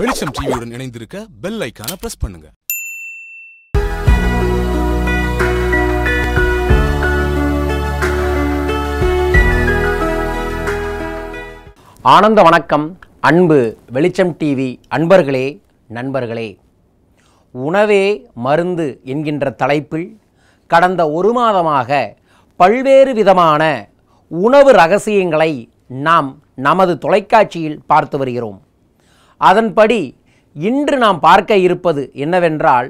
வெளிச்சம் டிவியுடன் இணைந்திருக்க பெல் ஐக்கான பிரஸ் பண்ணுங்க ஆனந்த வணக்கம் அன்பு வெளிச்சம் டிவி அன்பர்களே நண்பர்களே உணவே மருந்து என்கின்ற தலைப்பில் கடந்த ஒரு மாதமாக பல்வேறு விதமான உணவு ரகசியங்களை நாம் நமது தொலைக்காட்சியில் பார்த்து வருகிறோம் அதன்படி இன்று நாம் பார்க்க இருப்பது என்னவென்றால்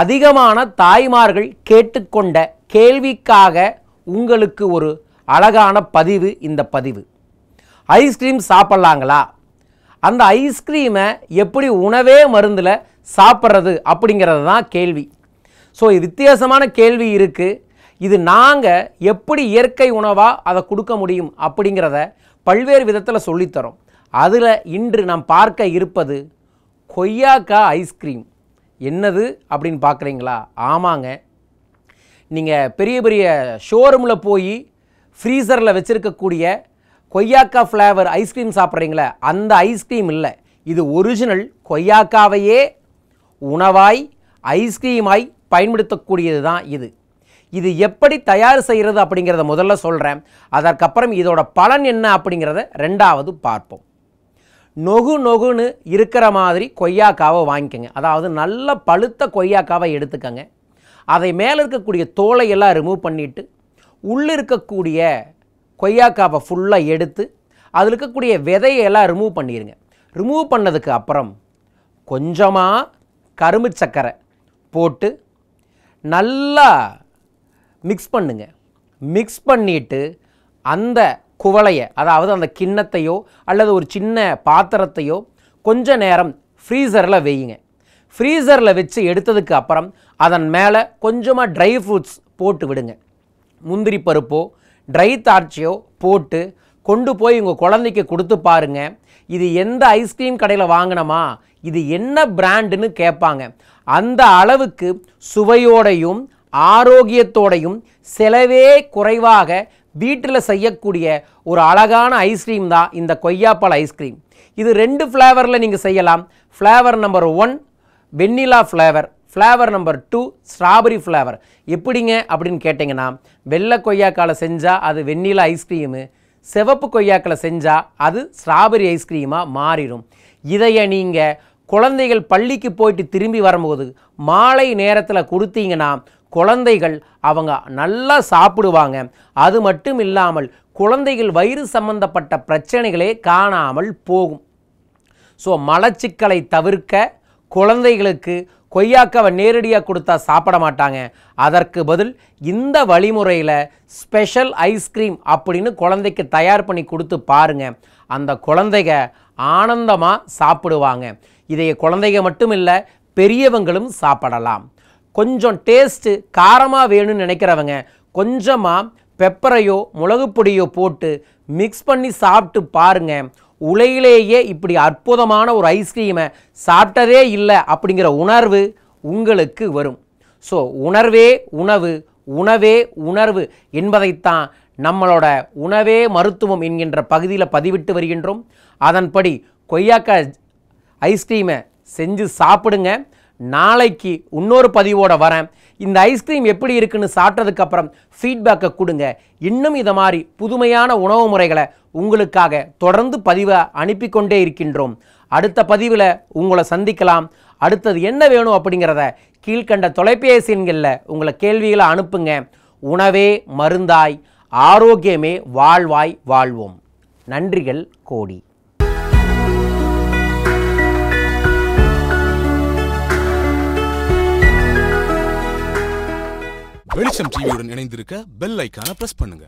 அதிகமான தாய்மார்கள் கேட்டுக்கொண்ட கேள்விக்காக உங்களுக்கு ஒரு அழகான பதிவு இந்த பதிவு ஐஸ்கிரீம் சாப்பிட்லாங்களா அந்த ஐஸ்கிரீமை எப்படி உணவே மருந்தில் சாப்பிட்றது அப்படிங்கிறது தான் கேள்வி ஸோ இது வித்தியாசமான கேள்வி இருக்குது இது நாங்கள் எப்படி இயற்கை உணவாக அதை கொடுக்க முடியும் அப்படிங்கிறத பல்வேறு விதத்தில் சொல்லித்தரோம் அதில் இன்று நாம் பார்க்க இருப்பது கொய்யாக்கா ஐஸ்கிரீம் என்னது அப்படின்னு பார்க்குறீங்களா ஆமாங்க நீங்கள் பெரிய பெரிய ஷோரூமில் போய் ஃப்ரீசரில் வச்சுருக்கக்கூடிய கொய்யாக்கா ஃப்ளேவர் ஐஸ்கிரீம் சாப்பிட்றீங்களே அந்த ஐஸ்கிரீம் இல்லை இது ஒரிஜினல் கொய்யாக்காவையே உணவாய் ஐஸ்கிரீமாய் பயன்படுத்தக்கூடியது தான் இது இது எப்படி தயார் செய்கிறது அப்படிங்கிறத முதல்ல சொல்கிறேன் அதற்கப்புறம் இதோட பலன் என்ன அப்படிங்கிறத ரெண்டாவது பார்ப்போம் நொகு நொகுன்னு இருக்கிற மாதிரி கொய்யாக்காவை வாங்கிக்கோங்க அதாவது நல்ல பழுத்த கொய்யாக்காவை எடுத்துக்கங்க அதை மேலே இருக்கக்கூடிய தோலை எல்லாம் ரிமூவ் பண்ணிவிட்டு உள்ளே இருக்கக்கூடிய கொய்யாக்காவை ஃபுல்லாக எடுத்து அதில் இருக்கக்கூடிய விதையெல்லாம் ரிமூவ் பண்ணிடுங்க ரிமூவ் பண்ணதுக்கு அப்புறம் கொஞ்சமாக கரும்பு சர்க்கரை போட்டு நல்லா மிக்ஸ் பண்ணுங்க மிக்ஸ் பண்ணிவிட்டு அந்த குவளையை அதாவது அந்த கிண்ணத்தையோ அல்லது ஒரு சின்ன பாத்திரத்தையோ கொஞ்ச நேரம் ஃப்ரீசரில் வையுங்க ஃப்ரீசரில் வச்சு எடுத்ததுக்கு அப்புறம் அதன் மேலே கொஞ்சமாக ட்ரை ஃப்ரூட்ஸ் போட்டு விடுங்க முந்திரி பருப்போ ட்ரை தாட்சியோ போட்டு கொண்டு போய் உங்கள் குழந்தைக்கு கொடுத்து பாருங்கள் இது எந்த ஐஸ்கிரீம் கடையில் வாங்கினோமா இது என்ன பிராண்டுன்னு கேட்பாங்க அந்த அளவுக்கு சுவையோடையும் ஆரோக்கியத்தோடையும் செலவே குறைவாக வீட்டில் செய்யக்கூடிய ஒரு அழகான ஐஸ்கிரீம் தான் இந்த கொய்யாப்பால் ஐஸ்கிரீம் இது ரெண்டு ஃப்ளேவரில் நீங்கள் செய்யலாம் flavour number one vanilla flavour flavour number two strawberry flavour எப்படிங்க அப்படின்னு கேட்டிங்கன்னா வெள்ளை கொய்யாக்காலை செஞ்சால் அது வெண்ணிலா ஐஸ்கிரீமு செவப்பு கொய்யாக்களை செஞ்சால் அது ஸ்ட்ராபெரி ஐஸ்கிரீமாக மாறிடும் இதையை நீங்கள் குழந்தைகள் பள்ளிக்கு போயிட்டு திரும்பி வரும்போது மாலை நேரத்தில் கொடுத்தீங்கன்னா குழந்தைகள் அவங்க நல்லா சாப்பிடுவாங்க அது மட்டும் இல்லாமல் குழந்தைகள் வயிறு சம்பந்தப்பட்ட பிரச்சனைகளே காணாமல் போகும் ஸோ மலச்சிக்கலை தவிர்க்க குழந்தைகளுக்கு கொய்யாக்காவை நேரடியாக கொடுத்தா சாப்பிட மாட்டாங்க அதற்கு பதில் இந்த வழிமுறையில் ஸ்பெஷல் ஐஸ்கிரீம் அப்படின்னு குழந்தைக்கு தயார் பண்ணி கொடுத்து பாருங்கள் அந்த குழந்தைக ஆனந்தமாக சாப்பிடுவாங்க இதை குழந்தைங்க மட்டும் இல்லை பெரியவங்களும் சாப்பிடலாம் கொஞ்சம் டேஸ்ட்டு காரமாக வேணும்னு நினைக்கிறவங்க கொஞ்சமாக பெப்பரையோ மிளகு பொடியோ போட்டு மிக்ஸ் பண்ணி சாப்பிட்டு பாருங்கள் உலையிலேயே இப்படி அற்புதமான ஒரு ஐஸ்கிரீமை சாப்பிட்டதே இல்லை அப்படிங்கிற உணர்வு உங்களுக்கு வரும் ஸோ உணர்வே உணவு உணவே உணர்வு என்பதைத்தான் நம்மளோட உணவே மருத்துவம் என்கின்ற பகுதியில் பதிவிட்டு வருகின்றோம் அதன்படி கொய்யாக்காய் ஐஸ்கிரீமை செஞ்சு சாப்பிடுங்க நாளைக்கு இன்னொரு பதிவோடு வரேன் இந்த ஐஸ்கிரீம் எப்படி இருக்குன்னு சாப்பிட்டதுக்கப்புறம் ஃபீட்பேக்கை கொடுங்க இன்னும் இதை மாதிரி புதுமையான உணவு முறைகளை உங்களுக்காக தொடர்ந்து பதிவை அனுப்பி கொண்டே இருக்கின்றோம் அடுத்த பதிவில் உங்களை சந்திக்கலாம் அடுத்தது என்ன வேணும் அப்படிங்கிறத கீழ்கண்ட தொலைபேசி எண்களில் உங்களை கேள்விகளை அனுப்புங்க உணவே மருந்தாய் ஆரோக்கியமே வாழ்வாய் வாழ்வோம் நன்றிகள் கோடி ஏஷம் டிவியுடன் இணைந்திருக்க பெல் ஐக்கான பிரஸ் பண்ணுங்க